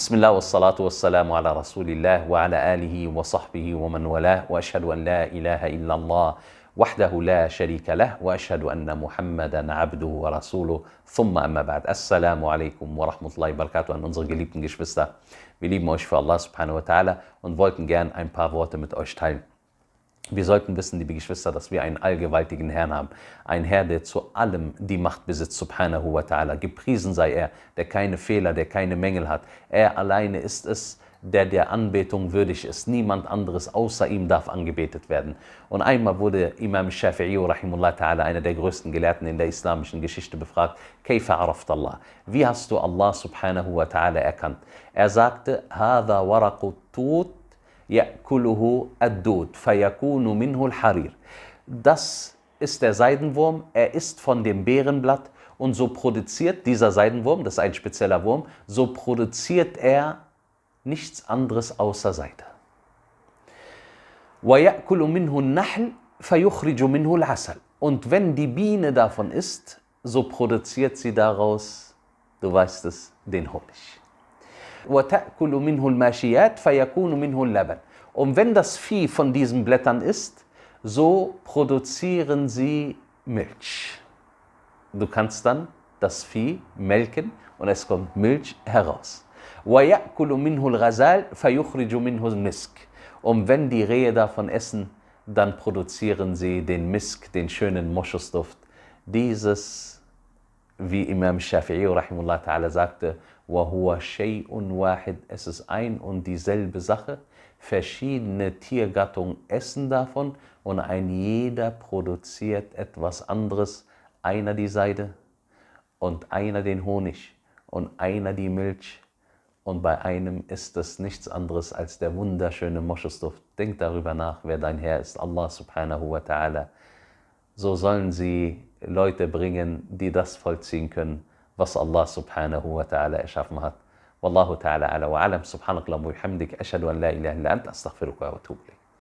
بسم الله والصلاة والسلام على رسول الله وعلى آله وصحبه ومن والاه وأشهد أن لا إله إلا الله وحده لا شريك له وأشهد أن محمدا عبده ورسوله ثم أما بعد السلام عليكم ورحمة الله وبركاته أن unsere geliebten Geschwister. Wir lieben euch für Allah سبحانه وتعالى ta'ala und wollten gern ein paar Worte mit euch teilen. Wir sollten wissen, liebe Geschwister, dass wir einen allgewaltigen Herrn haben. Ein Herr, der zu allem die Macht besitzt, subhanahu wa ta'ala. Gepriesen sei er, der keine Fehler, der keine Mängel hat. Er alleine ist es, der der Anbetung würdig ist. Niemand anderes außer ihm darf angebetet werden. Und einmal wurde Imam Shafi'i, einer der größten Gelehrten in der islamischen Geschichte, befragt, Kaifa araft Allah? Wie hast du Allah subhanahu wa ta'ala erkannt? Er sagte, Hada waraqut tut Ya'kuluhu ad-Dud, fayakunu minhu Das ist der Seidenwurm, er ist von dem Beerenblatt und so produziert dieser Seidenwurm, das ist ein spezieller Wurm, so produziert er nichts anderes außer Seide. وَيَأْكُلُ مِنْهُ النَّحْلُ فَيُخْرِجُ مِنْهُ الْعَسَلُ Und wenn die Biene davon isst, so produziert sie daraus, du weißt es, den Honig. وَتَأْكُلُ مِنْهُ الْمَاشِيَاتِ فَيَكُونُ مِنْهُ اللَّبَنِ Und wenn das Vieh von diesen Blättern isst, so produzieren sie Milch. Du kannst dann das Vieh melken und es kommt Milch heraus. وَيَأْكُلُ مِنْهُ الْغَزَالِ فَيُخْرِجُ مِنْهُ الْمِسْكِ Und wenn die Rehe davon essen, dann produzieren sie den Misk, den schönen Moschusduft. Dieses wie Imam Shafi'i rahimullah ta'ala sagte, Es ist ein und dieselbe Sache. Verschiedene Tiergattungen essen davon und ein jeder produziert etwas anderes. Einer die Seide und einer den Honig und einer die Milch. Und bei einem ist es nichts anderes als der wunderschöne Moschusduft. Denk darüber nach, wer dein Herr ist, Allah subhanahu wa ta'ala. So sollen sie Leute bringen, die das vollziehen können, was Allah subhanahu wa ta'ala erschaffen hat. Wallahu ta'ala والله تعالى أعلى وأعلم سبحانك اللهم وبحمدك أشهد أن لا إله إلا أنت wa وأتوب إليك